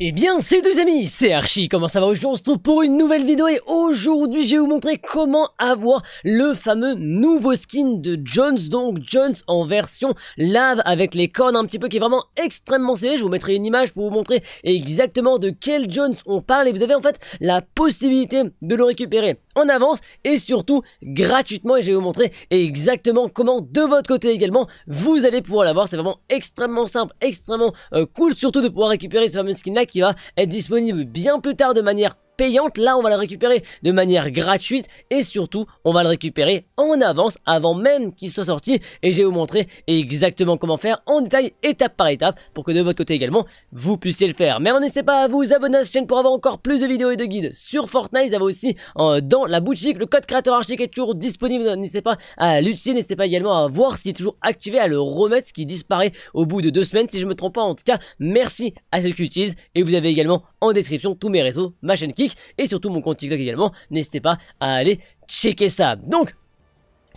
Eh bien, c'est deux amis, c'est Archie, comment ça va Aujourd'hui, on se retrouve pour une nouvelle vidéo et aujourd'hui, je vais vous montrer comment avoir le fameux nouveau skin de Jones, donc Jones en version lave avec les cornes un petit peu qui est vraiment extrêmement serré. Je vous mettrai une image pour vous montrer exactement de quel Jones on parle et vous avez en fait la possibilité de le récupérer en avance et surtout gratuitement et je vais vous montrer exactement comment de votre côté également vous allez pouvoir l'avoir. C'est vraiment extrêmement simple, extrêmement euh, cool surtout de pouvoir récupérer ce fameux skin là qui va être disponible bien plus tard de manière payante, là on va le récupérer de manière gratuite et surtout on va le récupérer en avance avant même qu'il soit sorti et je vais vous montrer exactement comment faire en détail étape par étape pour que de votre côté également vous puissiez le faire. Mais n'hésitez pas à vous abonner à cette chaîne pour avoir encore plus de vidéos et de guides sur Fortnite, vous avez aussi dans la boutique, le code créateur archi est toujours disponible, n'hésitez pas à l'utiliser, n'hésitez pas également à voir ce qui est toujours activé, à le remettre, ce qui disparaît au bout de deux semaines si je me trompe pas en tout cas, merci à ceux qui utilisent et vous avez également en description tous mes réseaux, ma chaîne qui et surtout mon compte TikTok également. N'hésitez pas à aller checker ça. Donc,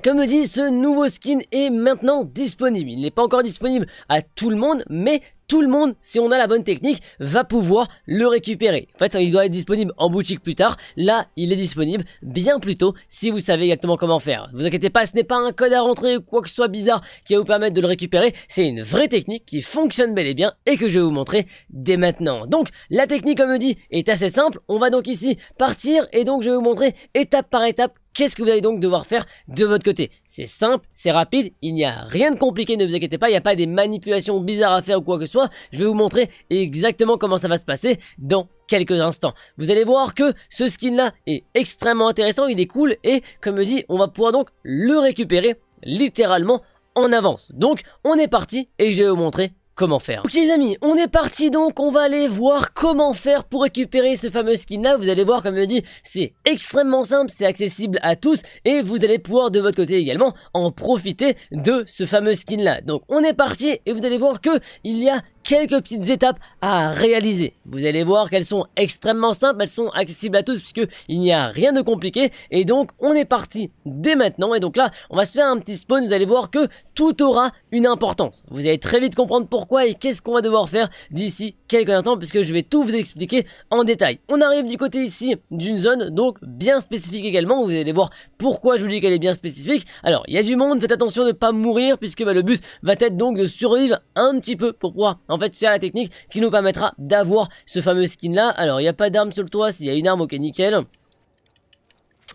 comme dit, ce nouveau skin est maintenant disponible. Il n'est pas encore disponible à tout le monde, mais tout le monde, si on a la bonne technique, va pouvoir le récupérer. En fait, il doit être disponible en boutique plus tard. Là, il est disponible bien plus tôt si vous savez exactement comment faire. Ne vous inquiétez pas, ce n'est pas un code à rentrer ou quoi que ce soit bizarre qui va vous permettre de le récupérer. C'est une vraie technique qui fonctionne bel et bien et que je vais vous montrer dès maintenant. Donc, la technique, comme dit, est assez simple. On va donc ici partir et donc je vais vous montrer étape par étape Qu'est-ce que vous allez donc devoir faire de votre côté C'est simple, c'est rapide, il n'y a rien de compliqué, ne vous inquiétez pas, il n'y a pas des manipulations bizarres à faire ou quoi que ce soit je vais vous montrer exactement comment ça va se passer dans quelques instants. Vous allez voir que ce skin là est extrêmement intéressant, il est cool et comme dit, on va pouvoir donc le récupérer littéralement en avance. Donc on est parti et je vais vous montrer comment faire. Ok les amis, on est parti donc, on va aller voir comment faire pour récupérer ce fameux skin là. Vous allez voir, comme je dis, c'est extrêmement simple, c'est accessible à tous et vous allez pouvoir de votre côté également en profiter de ce fameux skin là. Donc on est parti et vous allez voir que il y a quelques petites étapes à réaliser. Vous allez voir qu'elles sont extrêmement simples, elles sont accessibles à tous puisqu'il n'y a rien de compliqué. Et donc on est parti dès maintenant. Et donc là, on va se faire un petit spawn, vous allez voir que tout aura une importance. Vous allez très vite comprendre pourquoi et qu'est-ce qu'on va devoir faire d'ici quelques instants puisque je vais tout vous expliquer en détail. On arrive du côté ici d'une zone donc bien spécifique également. Vous allez voir pourquoi je vous dis qu'elle est bien spécifique. Alors il y a du monde, faites attention de ne pas mourir puisque bah, le but va être donc de survivre un petit peu Pourquoi en fait, c'est la technique qui nous permettra d'avoir ce fameux skin là. Alors, il n'y a pas d'arme sur le toit. S'il y a une arme, ok, nickel.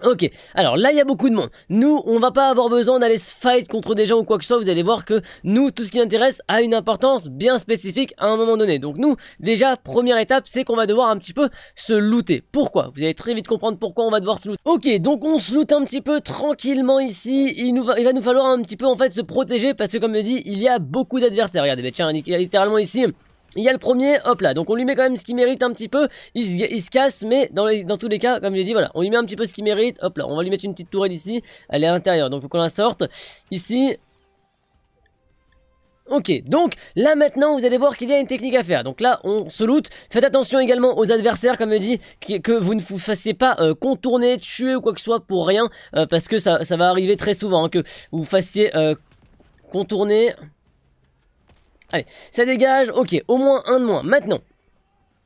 Ok, alors là il y a beaucoup de monde. Nous, on va pas avoir besoin d'aller se fight contre des gens ou quoi que ce soit. Vous allez voir que nous, tout ce qui nous intéresse a une importance bien spécifique à un moment donné. Donc nous, déjà, première étape, c'est qu'on va devoir un petit peu se looter. Pourquoi Vous allez très vite comprendre pourquoi on va devoir se looter. Ok, donc on se loot un petit peu tranquillement ici. Il, nous va, il va nous falloir un petit peu en fait se protéger parce que comme je dis, il y a beaucoup d'adversaires. Regardez, mais ben, tiens, il y a littéralement ici il y a le premier, hop là, donc on lui met quand même ce qu'il mérite un petit peu, il se, casse, mais dans, dans tous les cas, comme je l'ai dit, voilà, on lui met un petit peu ce qu'il mérite, hop là, on va lui mettre une petite tourelle ici, elle est à l'intérieur, donc faut qu'on la sorte, ici, Ok, donc là maintenant vous allez voir qu'il y a une technique à faire. Donc là on se loot. Faites attention également aux adversaires comme je dis, que, que vous ne vous fassiez pas euh, contourner, tuer ou quoi que ce soit pour rien. Euh, parce que ça, va arriver très souvent hein, que vous fassiez euh, contourner... Allez, ça dégage, ok, au moins un de moins. Maintenant,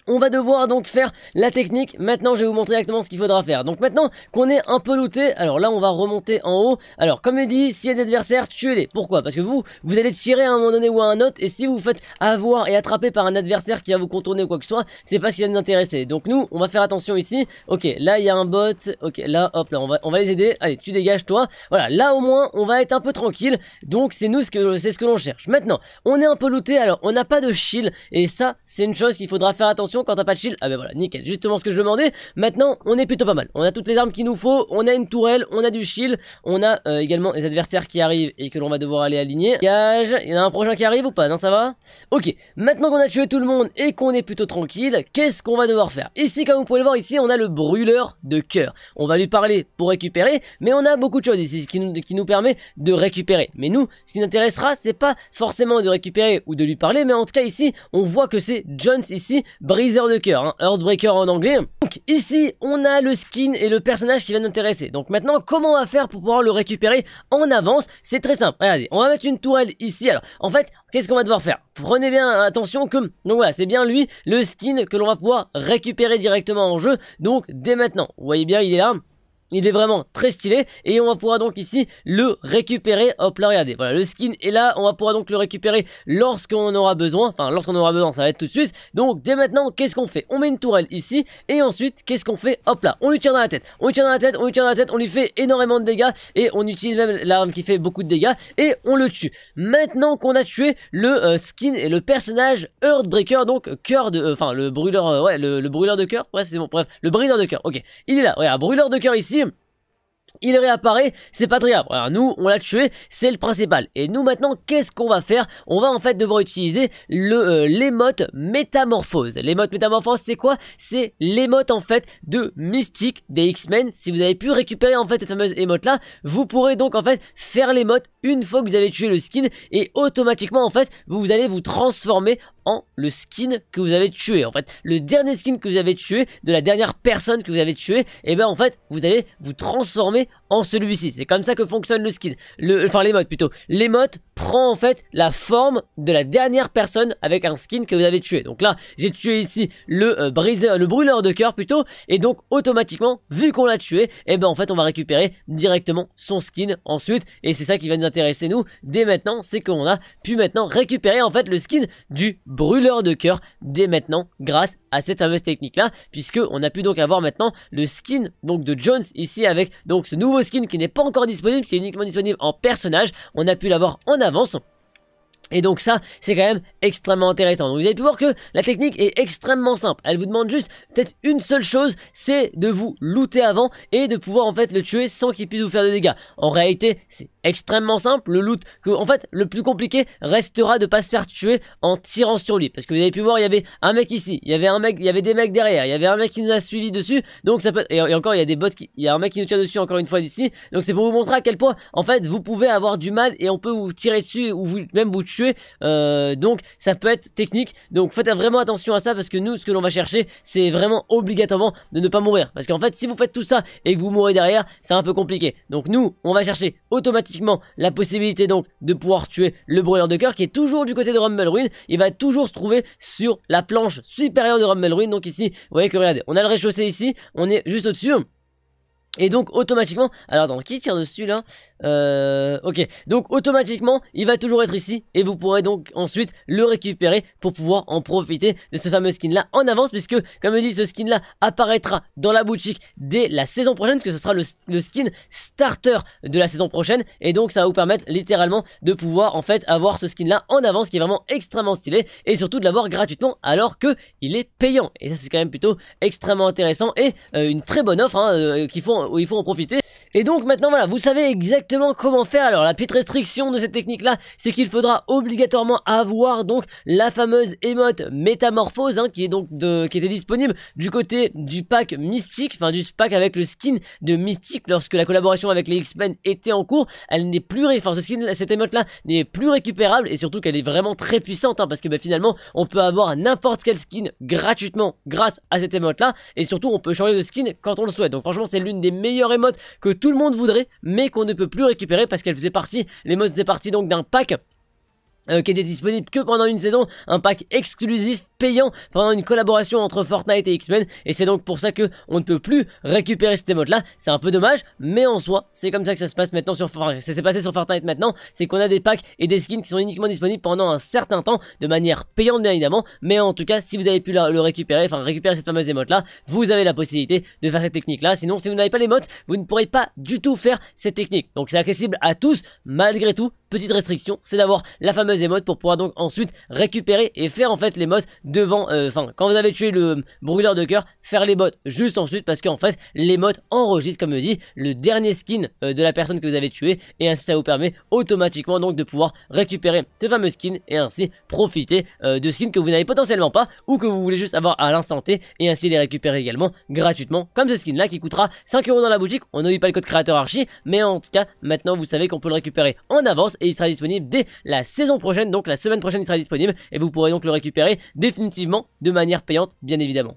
on va devoir donc faire la technique. Maintenant, je vais vous montrer exactement ce qu'il faudra faire. Donc maintenant qu'on est un peu looté, alors là, on va remonter en haut. Alors, comme il dit, s'il y a des adversaires, tuez-les. Pourquoi Parce que vous, vous allez tirer à un moment donné ou à un autre, et si vous vous faites avoir et attraper par un adversaire qui va vous contourner ou quoi que ce soit, c'est ce qui va nous intéresser. Donc nous, on va faire attention ici. Ok, là, il y a un bot. Ok, là, hop, là, on va, on va les aider. Allez, tu dégages, toi. Voilà, là, au moins, on va être un peu tranquille. Donc, c'est nous, ce que, ce que l'on cherche. Maintenant, on est un peu looté, alors on n'a pas de shield, et ça, c'est une chose qu'il faudra faire attention quand t'as pas de shield. Ah ben voilà, nickel, justement ce que je demandais. Maintenant, on est plutôt pas mal. On a toutes les armes qu'il nous faut, on a une tourelle, on a du shield, on a euh, également les adversaires qui arrivent et que l'on va devoir aller aligner. il y en a un prochain qui arrive ou pas Non, ça va Ok, maintenant qu'on a tué tout le monde et qu'on est plutôt tranquille, qu'est-ce qu'on va devoir faire Ici, comme vous pouvez le voir, ici on a le brûleur de cœur. On va lui parler pour récupérer, mais on a beaucoup de choses ici qui nous, qui permet de récupérer. Mais nous, ce qui nous intéressera, c'est pas forcément de récupérer ou de lui parler, mais en tout cas ici, on voit que c'est Jones ici, briseur de cœur, hein. Heartbreaker en anglais. Donc ici, on a le skin et le personnage qui va nous intéresser. Donc maintenant, comment on va faire pour pouvoir le récupérer en avance C'est très simple. Regardez, on va mettre une tourelle ici. Alors, en fait, qu'est-ce qu'on va devoir faire Prenez bien attention que... Donc voilà, c'est bien lui, le skin que l'on va pouvoir récupérer directement en jeu. Donc, dès maintenant, vous voyez bien, il est là. Il est vraiment très stylé et on va pouvoir donc ici le récupérer. Hop là, regardez, voilà, le skin est là. On va pouvoir donc le récupérer lorsqu'on aura besoin. Enfin, lorsqu'on aura besoin, ça va être tout de suite. Donc, dès maintenant, qu'est-ce qu'on fait On met une tourelle ici et ensuite, qu'est-ce qu'on fait Hop là, on lui tire dans la tête, on lui tire dans la tête, on lui tire dans la tête, on lui fait énormément de dégâts et on utilise même l'arme qui fait beaucoup de dégâts et on le tue. Maintenant qu'on a tué le euh, skin et le personnage Heartbreaker, donc cœur de, euh, enfin le brûleur, euh, ouais, le, brûleur de cœur. Ouais, c'est bon, bref, le brûleur de cœur. Ok, il est là. Regarde, brûleur de cœur ici il réapparaît, c'est pas très grave. Alors nous, on l'a tué, c'est le principal. Et nous maintenant, qu'est-ce qu'on va faire On va en fait devoir utiliser le euh, l'émote métamorphose. L'émote métamorphose, c'est quoi C'est l'émote en fait de mystique des X-Men. Si vous avez pu récupérer en fait cette fameuse émote là, vous pourrez donc en fait faire l'émote une fois que vous avez tué le skin et automatiquement en fait, vous, allez vous transformer en le skin que vous avez tué. En fait, le dernier skin que vous avez tué de la dernière personne que vous avez tué, et eh ben en fait, vous allez vous transformer en celui-ci. C'est comme ça que fonctionne le skin. Le, enfin, les modes plutôt. Les modes prend en fait la forme de la dernière personne avec un skin que vous avez tué. Donc là, j'ai tué ici le euh, briseur, le brûleur de cœur plutôt, et donc automatiquement, vu qu'on l'a tué, et eh ben en fait on va récupérer directement son skin ensuite, et c'est ça qui va nous intéresser nous dès maintenant, c'est qu'on a pu maintenant récupérer en fait le skin du brûleur de cœur dès maintenant grâce à cette fameuse technique là, puisque on a pu donc avoir maintenant le skin donc de Jones ici avec donc ce nouveau skin qui n'est pas encore disponible, qui est uniquement disponible en personnage, on a pu l'avoir en nada, vamos. Et donc ça, c'est quand même extrêmement intéressant. Donc vous avez pu voir que la technique est extrêmement simple. Elle vous demande juste peut-être une seule chose, c'est de vous looter avant et de pouvoir en fait le tuer sans qu'il puisse vous faire de dégâts. En réalité, c'est extrêmement simple. Le loot, en fait, le plus compliqué restera de pas se faire tuer en tirant sur lui. Parce que vous avez pu voir, il y avait un mec ici, il y avait un mec, il y avait des mecs derrière, il y avait un mec qui nous a suivi dessus. Donc ça peut, et, encore, il y a des bots qui, il y a un mec qui nous tire dessus encore une fois d'ici. Donc c'est pour vous montrer à quel point, en fait, vous pouvez avoir du mal et on peut vous tirer dessus ou vous, même vous tuer euh, donc ça peut être technique. Donc faites vraiment attention à ça parce que nous, ce que l'on va chercher, c'est vraiment obligatoirement de ne pas mourir. Parce qu'en fait, si vous faites tout ça et que vous mourrez derrière, c'est un peu compliqué. Donc nous, on va chercher automatiquement la possibilité donc de pouvoir tuer le brûleur de cœur qui est toujours du côté de Rumble Ruin. Il va toujours se trouver sur la planche supérieure de Rumble Ruin. Donc ici, vous voyez que regardez, on a le rez-de-chaussée ici, on est juste au-dessus. Et donc automatiquement, alors dans qui tire dessus là euh, Ok, donc automatiquement il va toujours être ici et vous pourrez donc ensuite le récupérer pour pouvoir en profiter de ce fameux skin là en avance puisque comme je dis ce skin là apparaîtra dans la boutique dès la saison prochaine parce que ce sera le, skin starter de la saison prochaine et donc ça va vous permettre littéralement de pouvoir en fait avoir ce skin là en avance qui est vraiment extrêmement stylé et surtout de l'avoir gratuitement alors que il est payant et ça c'est quand même plutôt extrêmement intéressant et euh, une très bonne offre hein, euh, font où il faut en profiter. Et donc maintenant voilà, vous savez exactement comment faire. Alors la petite restriction de cette technique là, c'est qu'il faudra obligatoirement avoir donc la fameuse émote métamorphose hein, qui est donc de, qui était disponible du côté du pack Mystique, enfin du pack avec le skin de Mystique lorsque la collaboration avec les X-Men était en cours. Elle n'est plus, ce skin, cette émote là n'est plus récupérable et surtout qu'elle est vraiment très puissante hein, parce que bah, finalement on peut avoir n'importe quel skin gratuitement grâce à cette émote là et surtout on peut changer de skin quand on le souhaite. Donc franchement c'est l'une des meilleures émotes que tout tout le monde voudrait, mais qu'on ne peut plus récupérer parce qu'elle faisait partie, les modes faisaient partie donc d'un pack euh, qui était disponible que pendant une saison, un pack exclusif payant pendant une collaboration entre Fortnite et X-Men et c'est donc pour ça que on ne peut plus récupérer cette émote là, c'est un peu dommage mais en soi c'est comme ça que ça se passe maintenant sur Fortnite, ça s'est passé sur Fortnite maintenant, c'est qu'on a des packs et des skins qui sont uniquement disponibles pendant un certain temps de manière payante bien évidemment mais en tout cas si vous avez pu le récupérer, enfin récupérer cette fameuse émote là, vous avez la possibilité de faire cette technique là, sinon si vous n'avez pas l'émote vous ne pourrez pas du tout faire cette technique donc c'est accessible à tous malgré tout petite restriction, c'est d'avoir la fameuse émote pour pouvoir donc ensuite récupérer et faire en fait les modes devant, euh, enfin quand vous avez tué le brûleur de cœur, faire les bottes juste ensuite parce qu'en fait les l'émote enregistre comme le dit le dernier skin euh, de la personne que vous avez tué et ainsi ça vous permet automatiquement donc de pouvoir récupérer ce fameux skin et ainsi profiter euh, de skins que vous n'avez potentiellement pas ou que vous voulez juste avoir à l'instant T et ainsi les récupérer également gratuitement comme ce skin là qui coûtera 5 euros dans la boutique, on n'oublie pas le code créateur archi mais en tout cas maintenant vous savez qu'on peut le récupérer en avance et et il sera disponible dès la saison prochaine, donc la semaine prochaine il sera disponible et vous pourrez donc le récupérer définitivement de manière payante bien évidemment